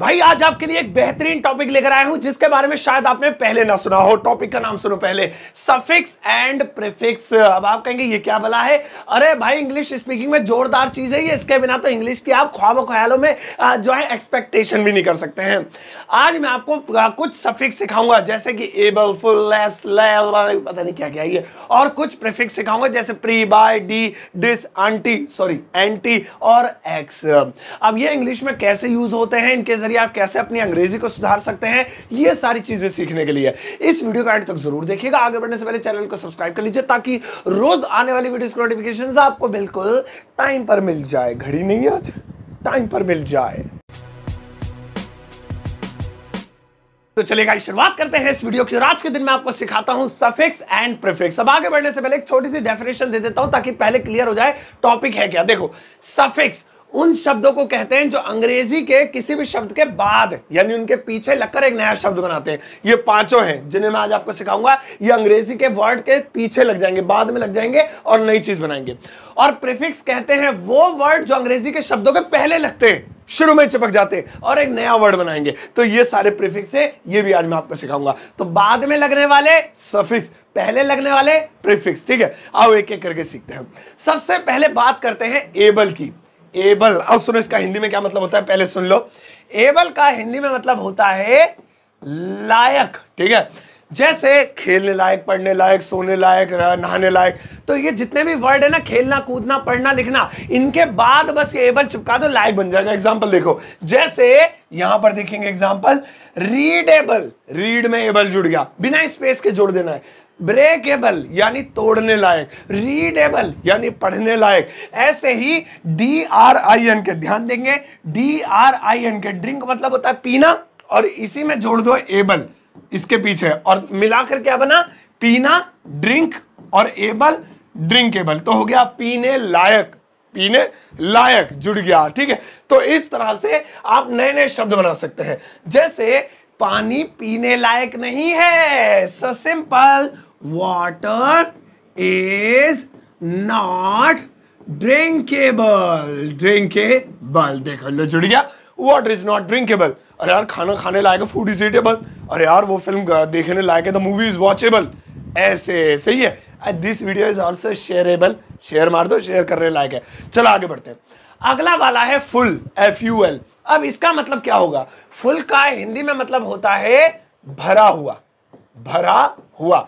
भाई आज आपके लिए एक बेहतरीन टॉपिक लेकर आया हूं जिसके बारे में शायद आपने पहले ना सुना हो टॉपिक का नाम सुनो पहले सफिक्स एंड प्रिफिक्स अब आप कहेंगे ये क्या बला है अरे भाई इंग्लिश स्पीकिंग में जोरदार चीज है ये इसके बिना तो इंग्लिश की आप ख्वाबों ख्यालों में जो है एक्सपेक्टेशन भी नहीं कर सकते हैं आज मैं आपको कुछ सफिक्स सिखाऊंगा जैसे कि एबल फुल पता नहीं क्या क्या ये और कुछ प्रिफिक्स सिखाऊंगा जैसे pre bi de dis aunty sorry anti और एक्स अब ये इंग्लिश में कैसे यूज होते हैं इनके जरिए आप कैसे अपनी अंग्रेजी को सुधार सकते हैं ये सारी चीजें सीखने के लिए इस वीडियो को एंड तक जरूर देखिएगा आगे बढ़ने से पहले चैनल को सब्सक्राइब कर लीजिए ताकि रोज आने वाली वीडियो की नोटिफिकेशन आपको बिल्कुल टाइम पर मिल जाए घड़ी नहीं आज टाइम पर मिल जाए तो चलिए गाइस शुरुआत करते हैं इस वीडियो की आज के दिन मैं आपको सिखाता हूं सफिक्स एंड प्रीफिक्स अब आगे बढ़ने से पहले एक छोटी सी डेफिनेशन दे देता हूं ताकि पहले क्लियर हो जाए टॉपिक है क्या देखो सफिक्स उन शब्दों को कहते हैं जो अंग्रेजी के किसी भी शब्द के बाद यानी उनके पीछे लगकर एक नया शब्द बनाते हैं ये पांचों हैं जिन्हें मैं आज आपको सिखाऊंगा ये अंग्रेजी के वर्ड के पीछे लग जाएंगे बाद में लग जाएंगे और नई चीज बनाएंगे और प्रिफिक्स कहते हैं वो वर्ड जो अंग्रेजी के शब्दों के पहले लगते हैं शुरू में चिपक जाते हैं और एक नया वर्ड बनाएंगे तो ये सारे प्रिफिक्स है ये भी आज मैं आपको सिखाऊंगा तो बाद में लगने वाले सफिक्स पहले लगने वाले प्रिफिक्स ठीक है आओ एक एक करके सीखते हैं सबसे पहले बात करते हैं एबल की एबल अब सुनो इसका हिंदी में क्या मतलब होता है पहले सुन लो एबल का हिंदी में मतलब होता है लायक ठीक है जैसे खेलने लायक पढ़ने लायक सोने लायक नहाने लायक तो ये जितने भी वर्ड है ना खेलना कूदना पढ़ना लिखना इनके बाद बस ये एबल चिपका दो लायक बन जाएगा एग्जाम्पल देखो जैसे यहां पर देखेंगे एग्जाम्पल रीडेबल रीड में एबल जुड़ गया बिना स्पेस के जोड़ देना है ब्रेकेबल यानी तोड़ने लायक रीडेबल यानी पढ़ने लायक ऐसे ही डी आर आई एन के ध्यान देंगे डी आर आई एन के ड्रिंक मतलब होता है पीना और इसी में जोड़ दो एबल इसके पीछे और मिलाकर क्या बना पीना ड्रिंक और एबल ड्रिंकेबल तो हो गया पीने लायक पीने लायक जुड़ गया ठीक है तो इस तरह से आप नए नए शब्द बना सकते हैं जैसे पानी पीने लायक नहीं है simple water is not drinkable drinkable देखो लो जुड़ गया वाटर इज नॉट ड्रिंकेबल अरे यार खाना खाने लायक फूड इज इटेबल अरे यार वो फिल्म देखने लायक है द मूवी इज वॉचेबल ऐसे सही है this video is also shareable share मार दो शेयर करने लायक है चलो आगे बढ़ते हैं अगला वाला है फुल एफ यू एल अब इसका मतलब क्या होगा फुल का हिंदी में मतलब होता है भरा हुआ भरा हुआ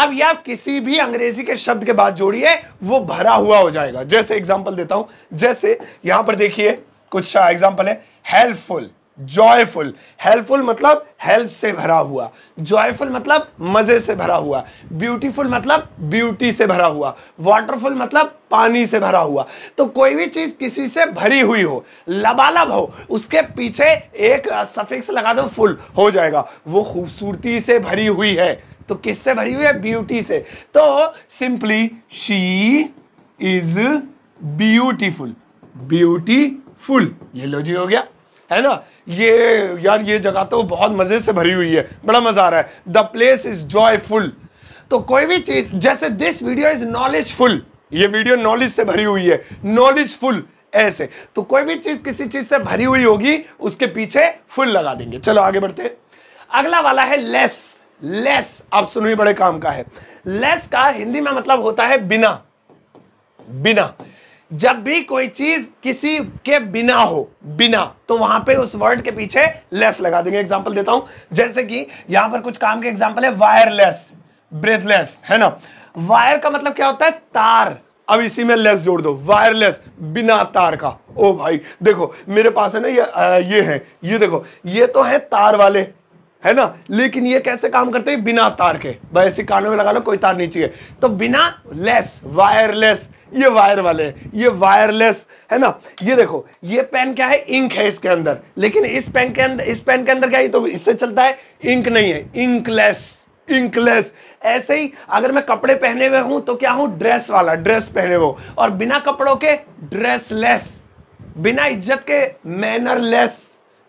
अब ये आप किसी भी अंग्रेजी के शब्द के बाद जोड़िए वो भरा हुआ हो जाएगा जैसे एग्जाम्पल देता हूं जैसे यहां पर देखिए कुछ एग्जाम्पल है हेल्पफुल जॉयफुल हेल्पफुल मतलब हेल्प से भरा हुआ जॉयफुल मतलब मजे से भरा हुआ ब्यूटीफुल मतलब ब्यूटी से भरा हुआ वाटरफुल मतलब पानी से भरा हुआ तो कोई भी चीज किसी से भरी हुई हो लबालब हो उसके पीछे एक सफिक्स लगा दो फुल हो जाएगा वो खूबसूरती से भरी हुई है तो किससे भरी हुई है ब्यूटी से तो simply she is beautiful beautiful ये लो जी हो गया है ना ये यार ये जगह तो बहुत मजे से भरी हुई है बड़ा मजा आ रहा है द प्लेस इज जॉयफुल तो कोई भी चीज जैसे दिस वीडियो इज नॉलेजफुल ये वीडियो नॉलेज से भरी हुई है नॉलेजफुल ऐसे तो कोई भी चीज किसी चीज से भरी हुई होगी उसके पीछे फुल लगा देंगे चलो आगे बढ़ते अगला वाला है लेस लेस अब सुनिए बड़े काम का है लेस का हिंदी में मतलब होता है बिना बिना जब भी कोई चीज किसी के बिना हो बिना तो वहां पे उस वर्ड के पीछे लेस लगा देंगे एग्जांपल देता हूं जैसे कि यहां पर कुछ काम के एग्जांपल है वायरलेस ब्रेथलेस है ना वायर का मतलब क्या होता है तार अब इसी में लेस जोड़ दो वायरलेस बिना तार का ओ भाई देखो मेरे पास है ना ये आ, ये है ये देखो ये तो है तार वाले है ना लेकिन ये कैसे काम करते हैं बिना तार के ऐसे कानों में लगा लो कोई तार नहीं चाहिए तो बिना लेस वायरलेस ये वायर वाले ये वायरलेस है ना ये देखो ये पेन क्या है इंक है इसके अंदर लेकिन इस पेन के अंदर इस पेन के अंदर क्या है तो इससे चलता है इंक नहीं है इंकलेस इंकलेस ऐसे ही अगर मैं कपड़े पहने हुए हूं तो क्या हूं ड्रेस वाला ड्रेस पहने हुए और बिना कपड़ों के ड्रेसलेस बिना इज्जत के मैनरलेस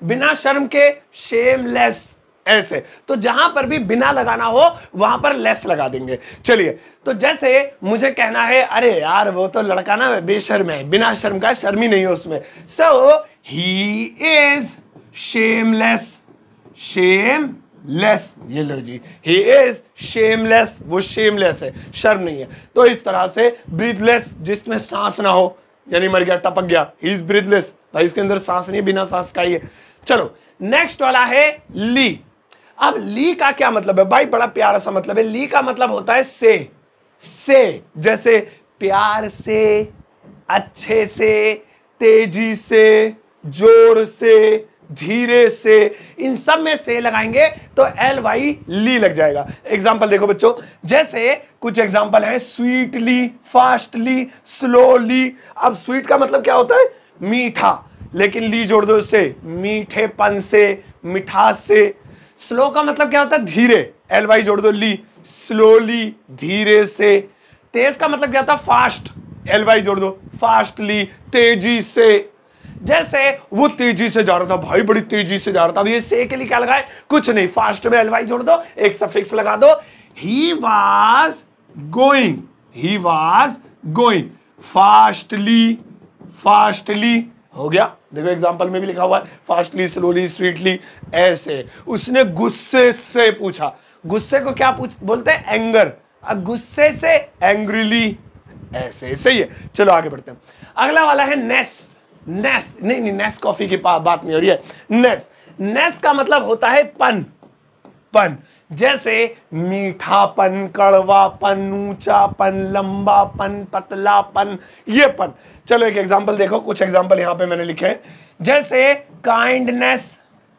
बिना शर्म के शेमलेस ऐसे तो जहां पर भी बिना लगाना हो वहां पर लेस लगा देंगे चलिए तो जैसे मुझे कहना है अरे यार वो तो लड़का ना बेशर्म है बिना शर्म का शर्म ही नहीं है उसमें so he is shameless shame less ये लो जी ही इज शेमलेस वो शेमलेस है शर्म नहीं है तो इस तरह से ब्रीथलेस जिसमें सांस ना हो यानी मर गया टपक गया ही इज ब्रीथलेस भाई इसके अंदर सांस नहीं बिना सांस का ही है चलो नेक्स्ट वाला है ली अब ली का क्या मतलब है भाई बड़ा प्यारा सा मतलब है ली का मतलब होता है से से जैसे प्यार से अच्छे से तेजी से जोर से धीरे से इन सब में से लगाएंगे तो एल वाई ली लग जाएगा एग्जाम्पल देखो बच्चों जैसे कुछ एग्जाम्पल है स्वीटली फास्टली स्लोली अब स्वीट का मतलब क्या होता है मीठा लेकिन ली जोड़ दो इससे मीठेपन से मिठास से स्लो का मतलब क्या होता है धीरे एल वाई जोड़ दो ली स्लोली धीरे से तेज का मतलब क्या होता है फास्ट एल वाई जोड़ दो फास्टली तेजी से जैसे वो तेजी से जा रहा था भाई बड़ी तेजी से जा रहा था अब ये से के लिए क्या लगाए कुछ नहीं फास्ट में एल वाई जोड़ दो एक सफिक्स लगा दो he was going he was going fastly fastly हो गया देखो एग्जाम्पल में भी लिखा हुआ है फास्टली स्लोली स्वीटली ऐसे उसने गुस्से से पूछा गुस्से को क्या पूछ बोलते हैं एंगर गुस्से से एंग्रीली ऐसे सही है चलो आगे बढ़ते हैं अगला वाला है नेस नेस नहीं नहीं नेस कॉफी की बात नहीं हो रही है नेस नेस का मतलब होता है पन पन जैसे मीठापन कड़वापन ऊंचापन लंबापन पतलापन ये पन चलो एक एग्जांपल देखो कुछ एग्जांपल यहां पे मैंने लिखे हैं जैसे काइंडनेस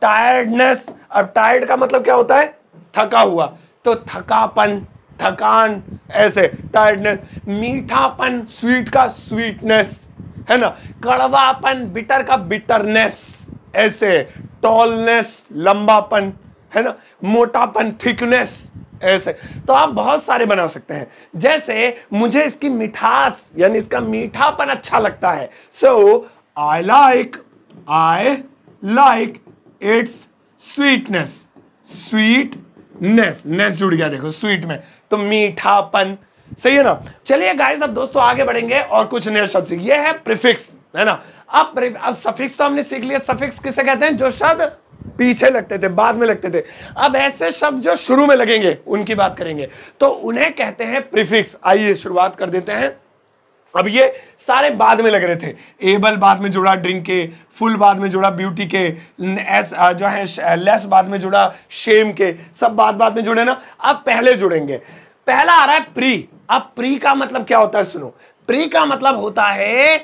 टायर्डनेस अब टायर्ड का मतलब क्या होता है थका हुआ तो थकापन थकान ऐसे टायर्डनेस मीठापन स्वीट का स्वीटनेस है ना कड़वापन बिटर का बिटरनेस ऐसे टॉलनेस लंबापन है ना मोटापन थिकनेस ऐसे तो आप बहुत सारे बना सकते हैं जैसे मुझे इसकी मिठास यानी इसका मीठापन अच्छा लगता है so I like I like its sweetness sweetness ness जुड़ गया देखो स्वीट में तो मीठापन सही है ना चलिए गाइस अब दोस्तों आगे बढ़ेंगे और कुछ नए शब्द ये है प्रिफिक्स है ना अब अब सफिक्स तो हमने सीख लिया सफिक्स किसे कहते हैं जो शब्द पीछे लगते थे बाद में लगते थे अब ऐसे शब्द जो शुरू में लगेंगे उनकी बात करेंगे तो उन्हें कहते हैं प्रीफिक्स आइए शुरुआत कर देते हैं अब ये सारे बाद में लग रहे थे एबल बाद में जुड़ा ड्रिंक के फुल बाद में जुड़ा ब्यूटी के एस जो है लेस बाद में जुड़ा शेम के सब बाद बाद में जुड़े ना अब पहले जुड़ेंगे पहला आ रहा है प्री अब प्री का मतलब क्या होता है सुनो प्री का मतलब होता है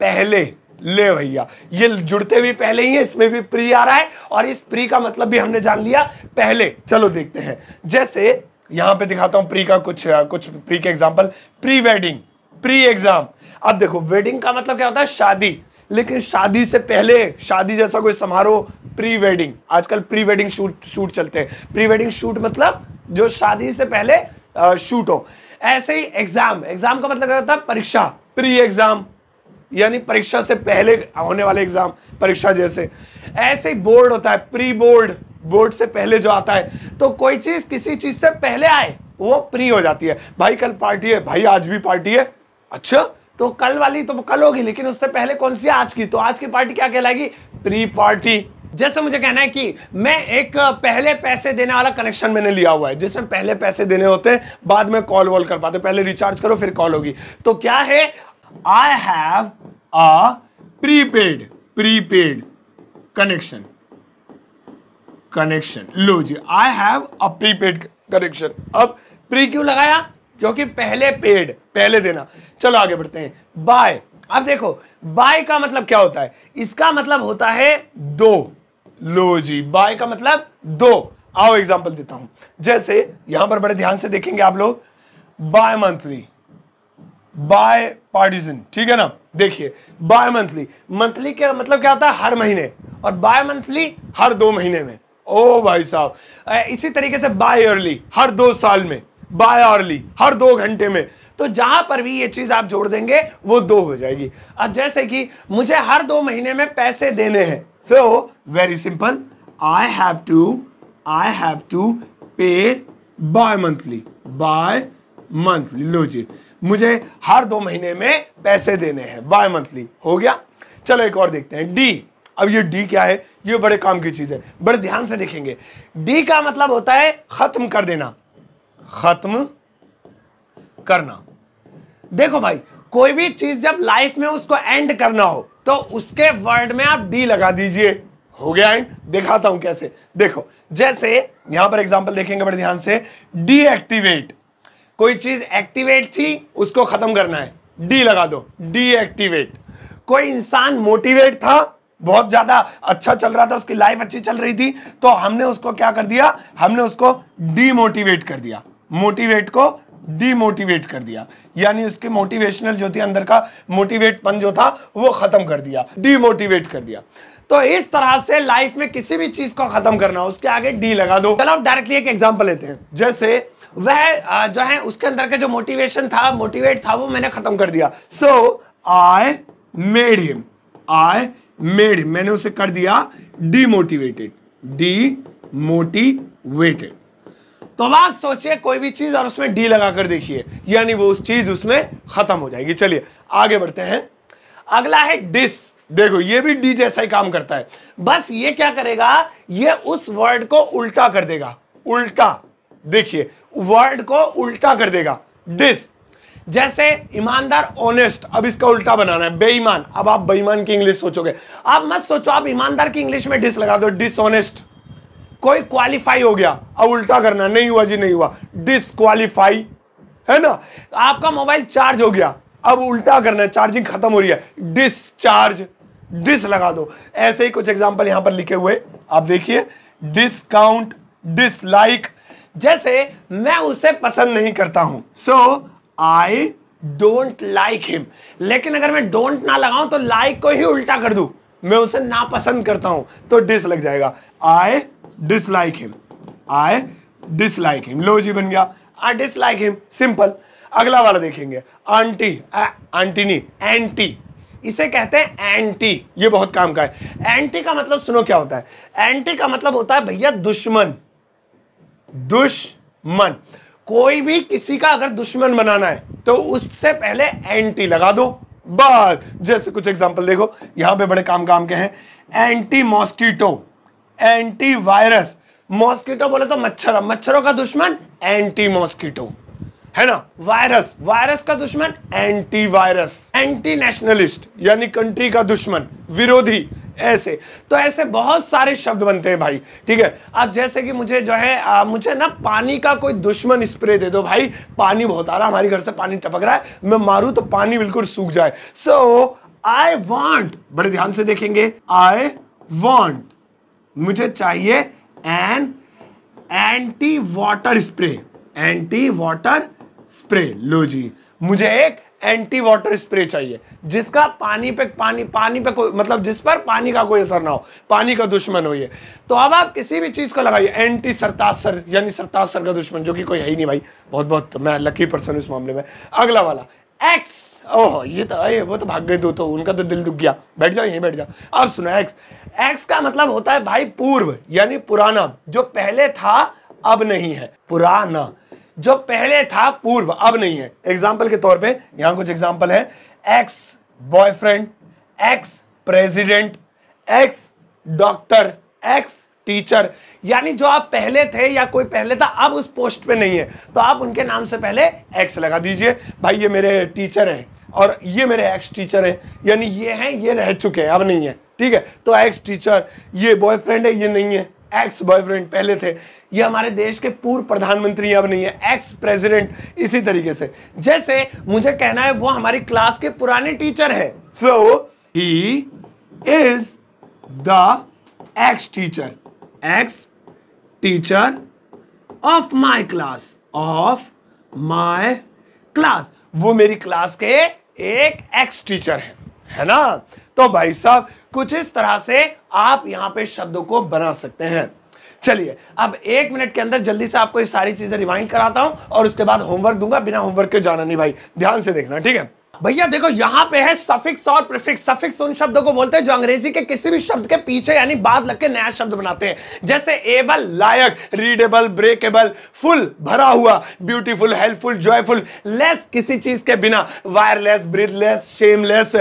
पहले ले भैया ये जुड़ते भी पहले ही है इसमें भी प्री आ रहा है और इस प्री का मतलब भी हमने जान लिया पहले चलो देखते हैं जैसे यहां पे दिखाता हूं प्री का कुछ कुछ प्री के example pre wedding pre exam अब देखो वेडिंग का मतलब क्या होता है शादी लेकिन शादी से पहले शादी जैसा कोई समारोह प्री वेडिंग आजकल प्री वेडिंग शूट शूट चलते हैं प्री वेडिंग शूट मतलब जो शादी से पहले शूट हो ऐसे ही एग्जाम एग्जाम का मतलब क्या होता है परीक्षा प्री एग्जाम यानी परीक्षा से पहले होने वाले एग्जाम परीक्षा जैसे ऐसे ही बोर्ड होता है प्री बोर्ड बोर्ड से पहले जो आता है तो कोई चीज किसी चीज से पहले आए वो प्री हो जाती है भाई कल पार्टी है भाई आज भी पार्टी है अच्छा तो कल वाली तो कल होगी लेकिन उससे पहले कौन सी आज की तो आज की पार्टी क्या कहलाएगी प्री पार्टी जैसे मुझे कहना है कि मैं एक पहले पैसे देने वाला कनेक्शन मैंने लिया हुआ है जिसमें पहले पैसे देने होते हैं बाद में कॉल वॉल कर पाते पहले रिचार्ज करो फिर कॉल होगी तो क्या है I have a prepaid prepaid connection connection लो जी I have a prepaid connection अब प्री क्यों लगाया क्योंकि पहले पेड पहले देना चलो आगे बढ़ते हैं बाय अब देखो बाय का मतलब क्या होता है इसका मतलब होता है दो लो जी बाय का मतलब दो आओ एग्जांपल देता हूं जैसे यहां पर बड़े ध्यान से देखेंगे आप लोग बाय मंथली बाय पार्टीजन ठीक है ना देखिए बाय मंथली मंथली का मतलब क्या होता है हर महीने और बाय मंथली हर दो महीने में ओ भाई साहब इसी तरीके से बाय अर्ली हर दो साल में बाय अर्ली हर दो घंटे में तो जहां पर भी ये चीज आप जोड़ देंगे वो दो हो जाएगी अब जैसे कि मुझे हर दो महीने में पैसे देने हैं so very simple I have to I have to pay bi monthly bi monthly लो जी मुझे हर दो महीने में पैसे देने हैं बाय मंथली हो गया चलो एक और देखते हैं डी अब ये डी क्या है ये बड़े काम की चीज है बड़े ध्यान से देखेंगे डी का मतलब होता है खत्म कर देना खत्म करना देखो भाई कोई भी चीज जब लाइफ में उसको एंड करना हो तो उसके वर्ड में आप डी लगा दीजिए हो गया एंड दिखाता हूं कैसे देखो जैसे यहां पर एग्जांपल देखेंगे बड़े ध्यान से डीएक्टिवेट कोई चीज एक्टिवेट थी उसको खत्म करना है डी लगा दो डी एक्टिवेट कोई इंसान मोटिवेट था बहुत ज्यादा अच्छा चल रहा था उसकी लाइफ अच्छी चल रही थी तो हमने उसको क्या कर दिया हमने उसको डीमोटिवेट कर दिया मोटिवेट को डीमोटिवेट कर दिया यानी उसके मोटिवेशनल जो थी अंदर का मोटिवेटपन जो था वो खत्म कर दिया डीमोटिवेट कर दिया तो इस तरह से लाइफ में किसी भी चीज को खत्म करना उसके आगे डी लगा दो चलो आप डायरेक्टली एक एग्जाम्पल लेते हैं जैसे वह जो है उसके अंदर का जो मोटिवेशन था मोटिवेट था वो मैंने खत्म कर दिया so I made him I made मैंने उसे कर दिया डीमोटिवेटेड डी मोटिवेटेड तो आप सोचिए कोई भी चीज और उसमें डी लगा कर देखिए यानी वो उस चीज उसमें खत्म हो जाएगी चलिए आगे बढ़ते हैं अगला है डिस देखो ये भी डी जैसा ही काम करता है बस ये क्या करेगा ये उस वर्ड को उल्टा कर देगा उल्टा देखिए वर्ड को उल्टा कर देगा डिस जैसे ईमानदार ऑनेस्ट अब इसका उल्टा बनाना है बेईमान अब आप बेईमान की इंग्लिश सोचोगे आप मत सोचो आप ईमानदार की इंग्लिश में डिस लगा दो डिसऑनेस्ट कोई क्वालिफाई हो गया अब उल्टा करना नहीं हुआ जी नहीं हुआ डिसक्वालीफाई है ना आपका मोबाइल चार्ज हो गया अब उल्टा करना है चार्जिंग खत्म हो रही है डिस्चार्ज डिस लगा दो ऐसे ही कुछ एग्जाम्पल यहां पर लिखे हुए आप देखिए डिस्काउंट डिसलाइक जैसे मैं उसे पसंद नहीं करता हूं so I don't like him लेकिन अगर मैं डोंट ना लगाऊं तो लाइक like को ही उल्टा कर दू मैं उसे ना पसंद करता हूं तो डिस लग जाएगा I dislike him I dislike him लो जी बन गया आई डिसलाइक हिम सिंपल अगला वाला देखेंगे आंटी आंटी नहीं एंटी इसे कहते हैं एंटी ये बहुत काम का है एंटी का मतलब सुनो क्या होता है एंटी का मतलब होता है भैया दुश्मन दुश्मन कोई भी किसी का अगर दुश्मन बनाना है तो उससे पहले एंटी लगा दो बस जैसे कुछ एग्जांपल देखो यहां पे बड़े काम काम के हैं anti mosquito anti virus mosquito बोले तो मच्छर मच्छरों का दुश्मन एंटी मॉस्किटो है ना वायरस वायरस का दुश्मन एंटी वायरस एंटी नेशनलिस्ट यानी कंट्री का दुश्मन विरोधी ऐसे तो ऐसे बहुत सारे शब्द बनते हैं भाई ठीक है अब जैसे कि मुझे जो है आ, मुझे ना पानी का कोई दुश्मन स्प्रे दे दो भाई पानी बहुत आ रहा हमारे घर से पानी टपक रहा है मैं मारू तो पानी बिल्कुल सूख जाए सो आई वॉन्ट बड़े ध्यान से देखेंगे आई वॉन्ट मुझे चाहिए an anti water spray anti water spray लो जी मुझे एक एंटी वाटर स्प्रे चाहिए जिसका पानी पे पानी पानी पे कोई मतलब जिस पर पानी का कोई असर ना हो पानी का दुश्मन हो ये तो अब आप किसी भी चीज़ को लगाइए एंटी सरतासर यानी सरतासर का दुश्मन जो कि कोई है ही नहीं भाई बहुत बहुत मैं लकी पर्सन हूं इस मामले में अगला वाला एक्स ओह ये तो अरे वो तो भाग गए दो तो उनका तो दिल दुख गया बैठ जाओ यहीं बैठ जाओ अब सुनो एक्स एक्स का मतलब होता है भाई पूर्व यानी पुराना जो पहले था अब नहीं है पुराना जो पहले था पूर्व अब नहीं है एग्जाम्पल के तौर पर यहां कुछ एग्जाम्पल है ex boyfriend ex president ex doctor ex teacher यानी जो आप पहले थे या कोई पहले था अब उस पोस्ट पे नहीं है तो आप उनके नाम से पहले एक्स लगा दीजिए भाई ये मेरे टीचर हैं और ये मेरे एक्स टीचर हैं यानी ये हैं ये रह चुके हैं अब नहीं है ठीक है तो एक्स टीचर ये बॉयफ्रेंड है ये नहीं है एक्स बॉयफ्रेंड पहले थे ये हमारे देश के पूर्व प्रधानमंत्री अब नहीं है एक्स प्रेसिडेंट इसी तरीके से जैसे मुझे कहना है वो हमारी क्लास के पुराने टीचर है so he is the ex teacher ex teacher of my class of my class वो मेरी क्लास के एक एक्स टीचर है है ना तो भाई साहब कुछ इस तरह से आप यहां पे शब्दों को बना सकते हैं चलिए अब एक मिनट के अंदर जल्दी से आपको ये सारी चीजें रिवाइंड कराता हूं और उसके बाद होमवर्क दूंगा बिना होमवर्क के जाना नहीं भाई ध्यान से देखना ठीक है भैया देखो यहाँ पे है सफिक्स और प्रिफिक्स सफिक्स उन शब्दों को बोलते हैं जो अंग्रेजी के किसी भी शब्द के पीछे यानी बाद लग के नया शब्द बनाते हैं जैसे एबल लायक रीडेबल ब्रेकेबल फुल भरा हुआ ब्यूटीफुल हेल्पफुल जॉयफुल लेस किसी चीज के बिना वायरलेस ब्रिथलेस शेमलेस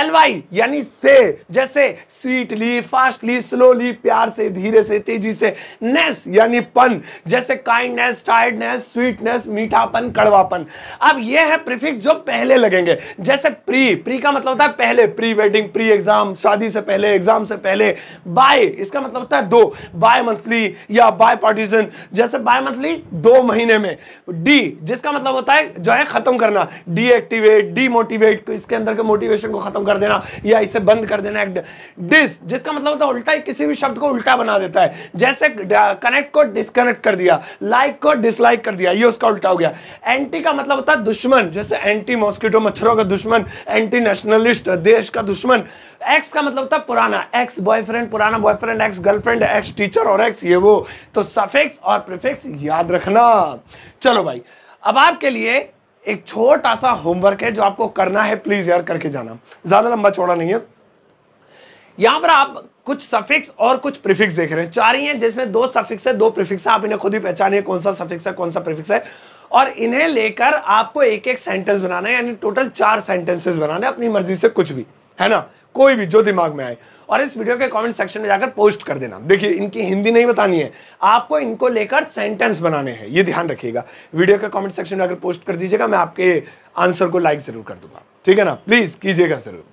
एलवाई यानी से जैसे स्वीटली फास्टली स्लोली प्यार से धीरे से तेजी से नेस यानी पन जैसे काइंडनेस टाइडनेस स्वीटनेस मीठापन कड़वापन अब यह है प्रिफिक्स जो पहले लगेंगे लगे जैसे प्री प्री का मतलब होता है पहले प्री वेडिंग प्री एग्जाम शादी से पहले एग्जाम से पहले बाय इसका मतलब होता है दो बाय मंथली या बाय पार्टीजन जैसे बाय मंथली दो महीने में डी जिसका मतलब होता है जो है खत्म करना डीएक्टिवेट डीमोटिवेट इसके अंदर के मोटिवेशन को खत्म कर देना या इसे बंद कर देना डिस जिसका मतलब होता है उल्टा ही किसी भी शब्द को उल्टा बना देता है जैसे कनेक्ट को डिसकनेक्ट कर दिया लाइक को डिसलाइक कर दिया ये उसका उल्टा हो गया एंटी का मतलब होता है दुश्मन जैसे एंटी मॉस्किटो मच्छर मच्छरों का दुश्मन एंटी नेशनलिस्ट देश का दुश्मन एक्स का मतलब था पुराना एक्स बॉयफ्रेंड पुराना boyfriend ex girlfriend ex teacher और एक्स ये वो तो सफेक्स और प्रिफिक्स याद रखना चलो भाई अब आपके लिए एक छोटा सा होमवर्क है जो आपको करना है प्लीज यार करके जाना ज्यादा लंबा चौड़ा नहीं है यहां पर आप कुछ सफिक्स और कुछ प्रिफिक्स देख रहे हैं चार ही हैं जिसमें दो सफिक्स है दो प्रिफिक्स है आप इन्हें खुद ही पहचानिए कौन सा सफिक्स है कौन सा प्रिफिक्स है और इन्हें लेकर आपको एक एक सेंटेंस बनाना है यानी टोटल चार सेंटेंसेस बनाने अपनी मर्जी से कुछ भी है ना कोई भी जो दिमाग में आए और इस वीडियो के कमेंट सेक्शन में जाकर पोस्ट कर देना देखिए इनकी हिंदी नहीं बतानी है आपको इनको लेकर सेंटेंस बनाने हैं ये ध्यान रखिएगा वीडियो के कमेंट सेक्शन में जाकर पोस्ट कर दीजिएगा मैं आपके आंसर को लाइक जरूर कर दूंगा ठीक है ना प्लीज कीजिएगा जरूर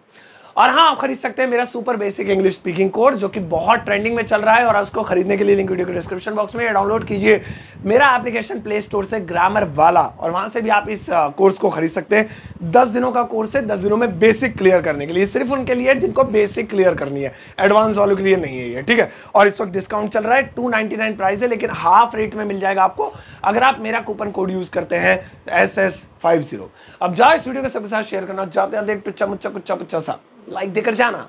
और हाँ आप खरीद सकते हैं मेरा super basic English speaking course जो कि बहुत ट्रेंडिंग में चल रहा है और उसको खरीदने के लिए लिंक वीडियो के डिस्क्रिप्शन बॉक्स में डाउनलोड कीजिए मेरा एप्लीकेशन प्ले स्टोर से ग्रामर वाला और वहां से भी आप इस कोर्स को खरीद सकते हैं दस दिनों का कोर्स है दस दिनों में बेसिक क्लियर करने के लिए सिर्फ उनके लिए जिनको बेसिक क्लियर करनी है एडवांस वालों के लिए नहीं है ये ठीक है और इस वक्त डिस्काउंट चल रहा है टू प्राइस है लेकिन हाफ रेट में मिल जाएगा आपको अगर आप मेरा कूपन कोड यूज करते हैं तो एस एस फाइव जीरो अब जाओ इस वीडियो को सबके साथ शेयर करना चाहते हैं देख टुच्चा मुच्चा कुच्चा पुच्चा सा लाइक देकर जाना